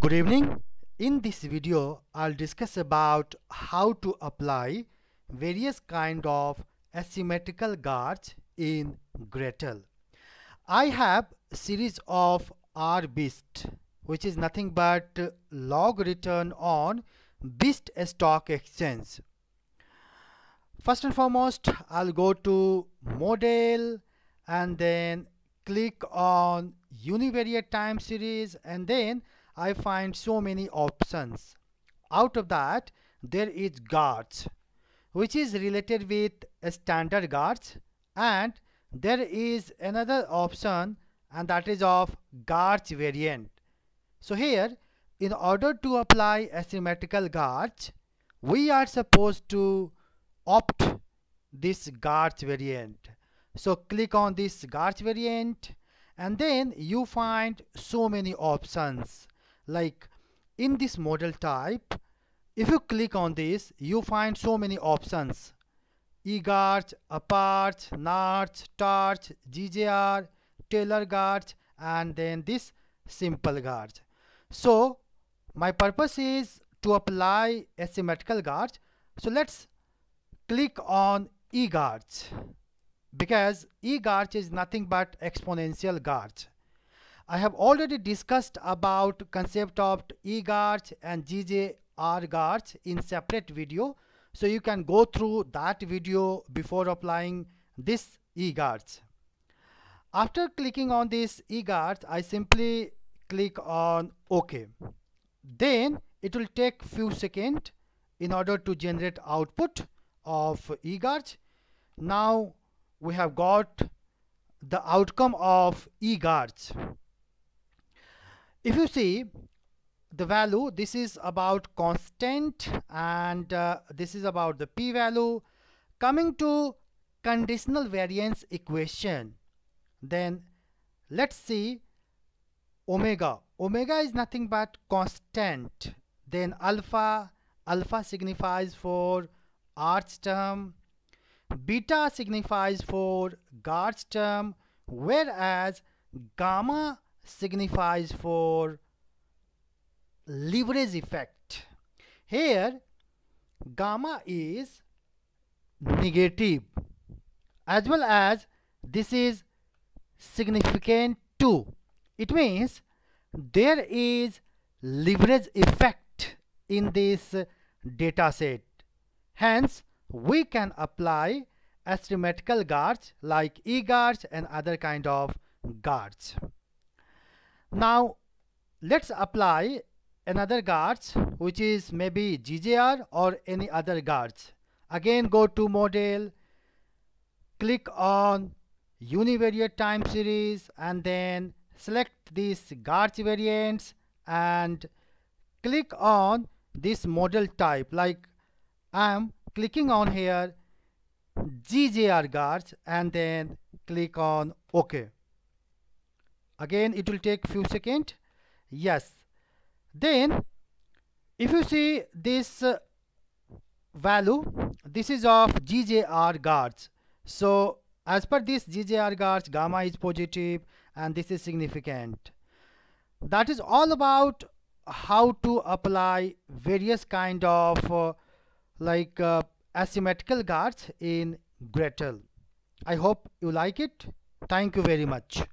good evening in this video I'll discuss about how to apply various kind of asymmetrical guards in Gretel. I have series of RBIST which is nothing but log return on BIST stock exchange. First and foremost I'll go to model and then click on univariate time series and then I find so many options. Out of that, there is guards, which is related with standard guards and there is another option and that is of guards variant. So here, in order to apply asymmetrical guards, we are supposed to opt this guards variant. So click on this guards variant and then you find so many options like in this model type if you click on this you find so many options eGART, APART, NART, torch, GJR, Taylor garch, and then this simple garch. So my purpose is to apply asymmetrical garch. So let's click on eGART because eGART is nothing but exponential garch. I have already discussed about concept of EGARCH and GJRGARCH in separate video. So you can go through that video before applying this guards. After clicking on this guards, I simply click on OK. Then it will take few seconds in order to generate output of guards. Now we have got the outcome of guards if you see the value this is about constant and uh, this is about the p-value coming to conditional variance equation then let's see omega omega is nothing but constant then alpha alpha signifies for arch term beta signifies for guard's term whereas gamma signifies for leverage effect here gamma is negative as well as this is significant too it means there is leverage effect in this data set hence we can apply asymmetrical guards like e guards and other kind of guards now let's apply another guards which is maybe GJR or any other guards. Again go to model, click on univariate time series and then select this Garch variants and click on this model type like I am clicking on here GJR Garch and then click on OK again it will take few second yes then if you see this uh, value this is of GJR guards so as per this GJR guards gamma is positive and this is significant that is all about how to apply various kind of uh, like uh, asymmetrical guards in Gretel I hope you like it thank you very much